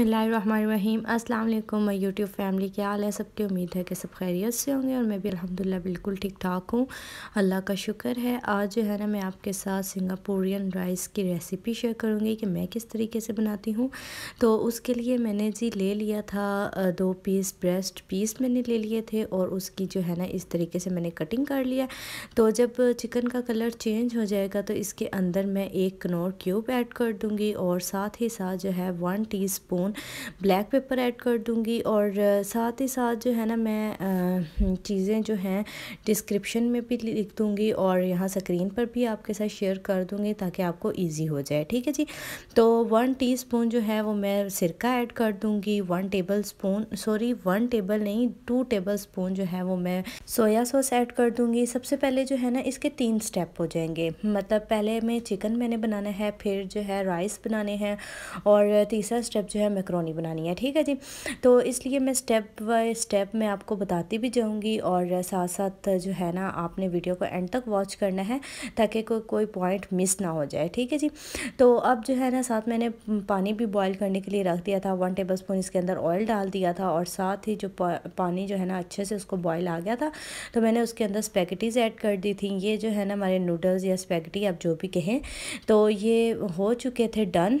बसमीम अस्सलाम वालेकुम मैं यूट्यूब फैमिली क्या हाल है सबकी उम्मीद है कि सब खैरियत से होंगे और मैं भी अल्हम्दुलिल्लाह बिल्कुल ठीक ठाक हूँ अल्लाह का शुक्र है आज जो है ना मैं आपके साथ सिंगापुरियन राइस की रेसिपी शेयर करूँगी कि मैं किस तरीके से बनाती हूँ तो उसके लिए मैंने जी ले लिया था दो पीस ब्रेस्ट पीस मैंने ले लिए थे और उसकी जो है ना इस तरीके से मैंने कटिंग कर लिया तो जब चिकन का कलर चेंज हो जाएगा तो इसके अंदर मैं एक कनौर क्यूब ऐड कर दूँगी और साथ ही साथ जो है one teaspoon spoon black pepper add कर दूँगी और साथ ही साथ जो है ना मैं चीज़ें जो हैं डिस्क्रिप्शन में भी लिख दूंगी और यहाँ स्क्रीन पर भी आपके साथ शेयर कर दूंगी ताकि आपको ईजी हो जाए ठीक है जी तो वन टी स्पून जो है वो मैं सिरका ऐड कर दूँगी one tablespoon sorry one table नहीं टू टेबल स्पून जो है वो मैं सोया सॉस ऐड कर दूँगी सबसे पहले जो है ना इसके तीन स्टेप हो जाएंगे मतलब पहले मैं चिकन मैंने बनाना है फिर जो है राइस बनाने हैं और तीसरा स्टेप जो है मैक्रोनी बनानी है ठीक है जी तो इसलिए मैं स्टेप बाई स्टेप मैं आपको बताती भी जाऊँगी और साथ साथ जो है ना आपने वीडियो को एंड तक वॉच करना है ताकि को, कोई पॉइंट मिस ना हो जाए ठीक है जी तो अब जो है ना साथ मैंने पानी भी बॉयल करने के लिए रख दिया था वन टेबल स्पून इसके अंदर ऑयल डाल दिया था और साथ ही जो पानी जो है ना अच्छे से उसको बॉयल आ गया था तो मैंने उसके अंदर स्पैगटीज़ ऐड कर दी थी ये जो है ना हमारे नूडल्स या स्पैगटी आप जो भी कहें तो ये हो चुके थे डन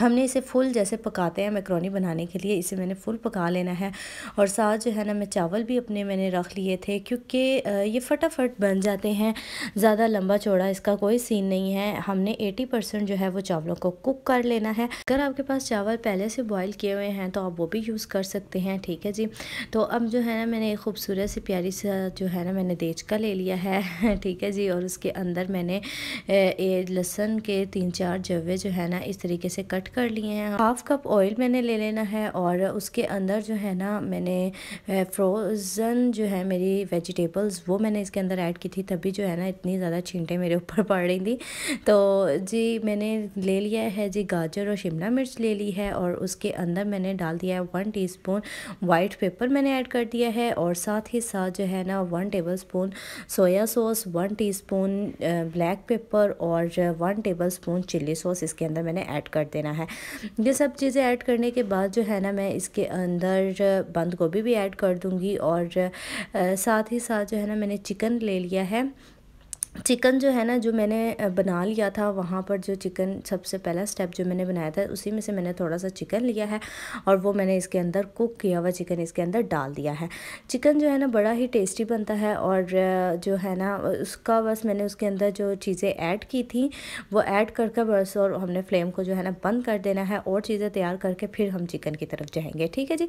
हमने इसे फुल जैसे पकाते हैं मैक्रोनी बनाने के लिए इसे मैंने फुल पका लेना है और साथ जो है ना मैं चावल भी अपने मैंने रख लिए थे क्योंकि ये फटाफट बन जाते हैं ज़्यादा लंबा चौड़ा इसका कोई सीन नहीं है हमने 80 परसेंट जो है वो चावलों को कुक कर लेना है अगर आपके पास चावल पहले से बॉयल किए हुए हैं तो आप वो भी यूज़ कर सकते हैं ठीक है जी तो अब जो है ना मैंने एक खूबसूरत सी प्यारी सा जो है ना मैंने देच का ले लिया है ठीक है जी और उसके अंदर मैंने लहसन के तीन चार जवे जो है ना इस तरीके से कट कट कर लिए हैं हाफ़ कप ऑयल मैंने ले लेना है और उसके अंदर जो है ना मैंने फ्रोज़न जो है मेरी वेजिटेबल्स वो मैंने इसके अंदर ऐड की थी तभी जो है ना इतनी ज़्यादा छींटे मेरे ऊपर पड़ रही थी तो जी मैंने ले लिया है जी गाजर और शिमला मिर्च ले ली है और उसके अंदर मैंने डाल दिया है one teaspoon white pepper मैंने ऐड कर दिया है और साथ ही साथ जो है ना one tablespoon soya sauce one teaspoon black pepper और one tablespoon chilli sauce इसके अंदर मैंने ऐड कर देना करना है ये सब चीज़ें ऐड करने के बाद जो है ना मैं इसके अंदर बंद गोभी भी ऐड कर दूँगी और साथ ही साथ जो है ना मैंने चिकन ले लिया है चिकन जो है ना जो मैंने बना लिया था वहाँ पर जो चिकन सबसे पहला स्टेप जो मैंने बनाया था उसी में से मैंने थोड़ा सा चिकन लिया है और वो मैंने इसके अंदर कुक किया हुआ चिकन इसके अंदर डाल दिया है चिकन जो है ना बड़ा ही टेस्टी बनता है और जो है ना उसका बस मैंने उसके अंदर जो चीज़ें ऐड की थी वो ऐड करके बस और हमने फ्लेम को जो है ना बंद कर देना है और चीज़ें तैयार करके फिर हम चिकन की तरफ जाएँगे ठीक है जी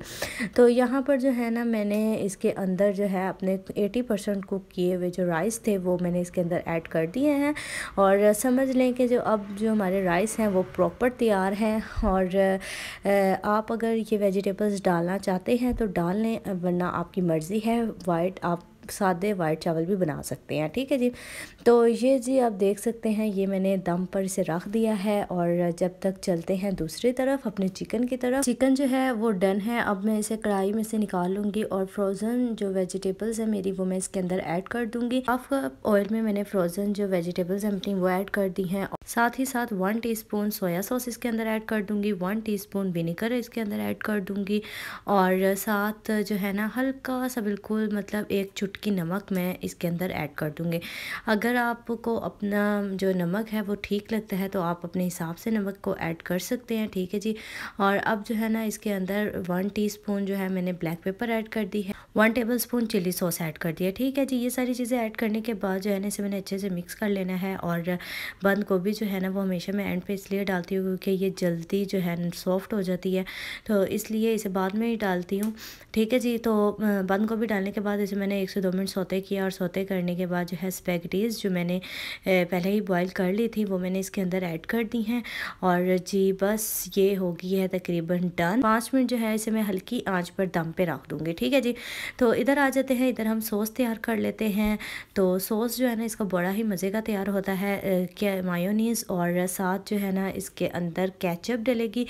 तो यहाँ पर जो है ना मैंने इसके अंदर जो है अपने एटी कुक किए हुए जो राइस थे वो मैंने इसके अंदर अंदर ऐड कर दिए हैं और समझ लें कि जो अब जो हमारे राइस हैं वो प्रॉपर तैयार हैं और आप अगर ये वेजिटेबल्स डालना चाहते हैं तो डाल लें वरना आपकी मर्ज़ी है वाइट आप सादे वाइट चावल भी बना सकते हैं ठीक है जी तो ये जी आप देख सकते हैं ये मैंने दम पर इसे रख दिया है और जब तक चलते हैं दूसरी तरफ अपने चिकन की तरफ चिकन जो है वो डन है अब मैं इसे कढ़ाई में से निकाल लूँगी और फ्रोज़न जो वेजिटेबल्स है मेरी वो मैं इसके अंदर ऐड कर दूँगी हाफ कप ऑयल में मैंने फ्रोज़न जो वेजिटेबल्स हैं अपनी वो ऐड कर दी हैं साथ ही साथ वन टी सोया सॉस इसके अंदर ऐड कर दूँगी वन स्पून विनीगर इसके अंदर ऐड कर दूँगी और साथ जो है ना हल्का सा बिल्कुल मतलब एक छुट्टी चुटकी नमक मैं इसके अंदर ऐड कर दूँगी अगर आपको अपना जो नमक है वो ठीक लगता है तो आप अपने हिसाब से नमक को ऐड कर सकते हैं ठीक है जी और अब जो है ना इसके अंदर वन टी जो है मैंने ब्लैक पेपर ऐड कर दी है one tablespoon chilli sauce add कर दिया ठीक है जी ये सारी चीज़ें ऐड करने के बाद जो है ना इसे मैंने अच्छे से मिक्स कर लेना है और बंद गोभी जो है ना वो हमेशा मैं एंड पे इसलिए डालती हूँ क्योंकि ये जल्दी जो है सॉफ्ट हो जाती है तो इसलिए इसे बाद में ही डालती हूँ ठीक है जी तो बंद गोभी डालने के बाद इसे मैंने एक से दो मिनट सोते किया और सोते करने के बाद जो है स्पैगटीज़ जो मैंने पहले ही बॉयल कर ली थी वो मैंने इसके अंदर ऐड कर दी हैं और जी बस ये हो गई है तकरीबन डन पाँच मिनट जो है इसे मैं हल्की आँच पर दम पर रख दूँगी ठीक है जी तो इधर आ जाते हैं इधर हम सॉस तैयार कर लेते हैं तो सॉस जो है ना इसका बड़ा ही मज़े का तैयार होता है क्या मायोनीस और साथ जो है ना इसके अंदर कैचअप डलेगी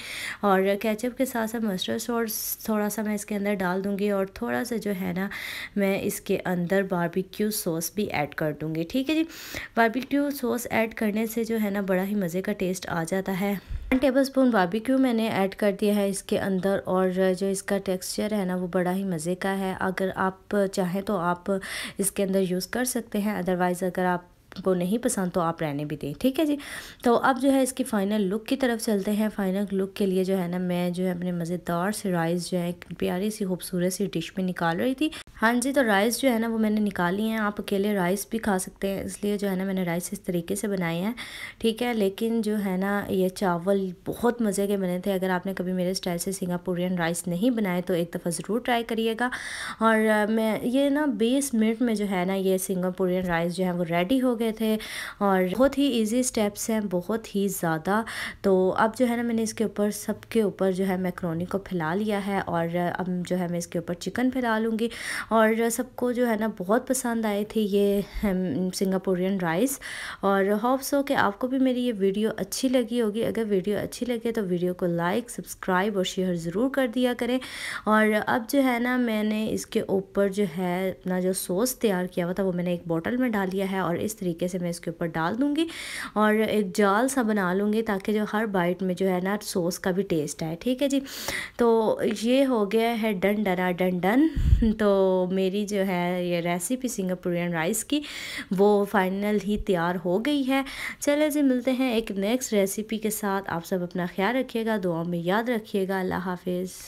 और कैचअप के साथ साथ मस्टर्ड सॉस थोड़ा सा मैं इसके अंदर डाल दूँगी और थोड़ा सा जो है ना मैं इसके अंदर बारबिक्यू सॉस भी ऐड कर दूँगी ठीक है जी बारबिक्यू सॉस ऐड करने से जो है ना बड़ा ही मज़े का टेस्ट आ जाता है वन टेबल स्पून बारबेक्यू मैंने ऐड कर दिया है इसके अंदर और जो इसका टेक्सचर है ना वो बड़ा ही मज़े का है अगर आप चाहें तो आप इसके अंदर यूज़ कर सकते हैं अदरवाइज़ अगर आप आपको नहीं पसंद तो आप रहने भी दें ठीक है जी तो अब जो है इसकी फ़ाइनल लुक की तरफ चलते हैं फाइनल लुक के लिए जो है ना मैं जो है अपने मज़ेदार से राइस जो है प्यारी सी खूबसूरत सी डिश में निकाल रही थी हाँ जी तो राइस जो है ना वो मैंने निकाली हैं आप अकेले राइस भी खा सकते हैं इसलिए जो है ना मैंने राइस इस तरीके से बनाए हैं ठीक है लेकिन जो है ना ये चावल बहुत मज़े के बने थे अगर आपने कभी मेरे स्टाइल से सिंगापुरियन राइस नहीं बनाए तो एक दफ़ा ज़रूर ट्राई करिएगा और मैं ये ना बीस मिनट में जो है ना ये सिंगापुरियन राइस जो है वो रेडी हो गया गए थे और बहुत ही ईजी स्टेप्स हैं बहुत ही ज़्यादा तो अब जो है ना मैंने इसके ऊपर सबके ऊपर जो है मैक्रोनी को फैला लिया है और अब जो है मैं इसके ऊपर चिकन फैला लूँगी और सबको जो है ना बहुत पसंद आए थे ये सिंगापुरियन राइस और होप्स हो कि आपको भी मेरी ये वीडियो अच्छी लगी होगी अगर वीडियो अच्छी लगे तो वीडियो को लाइक सब्सक्राइब और शेयर ज़रूर कर दिया करें और अब जो है ना मैंने इसके ऊपर जो है अपना जो सॉस तैयार किया हुआ था वो मैंने एक बॉटल में डाल लिया है और इस तरीके तरीके से मैं इसके ऊपर डाल दूँगी और एक जाल सा बना लूँगी ताकि जो हर बाइट में जो है ना सॉस का भी टेस्ट आए ठीक है जी तो ये हो गया है डन डना डन डन तो मेरी जो है ये रेसिपी सिंगापुरियन राइस की वो फाइनल ही तैयार हो गई है चले जी मिलते हैं एक नेक्स्ट रेसिपी के साथ आप सब अपना ख्याल रखिएगा दुआ में याद रखिएगा अल्लाह हाफिज़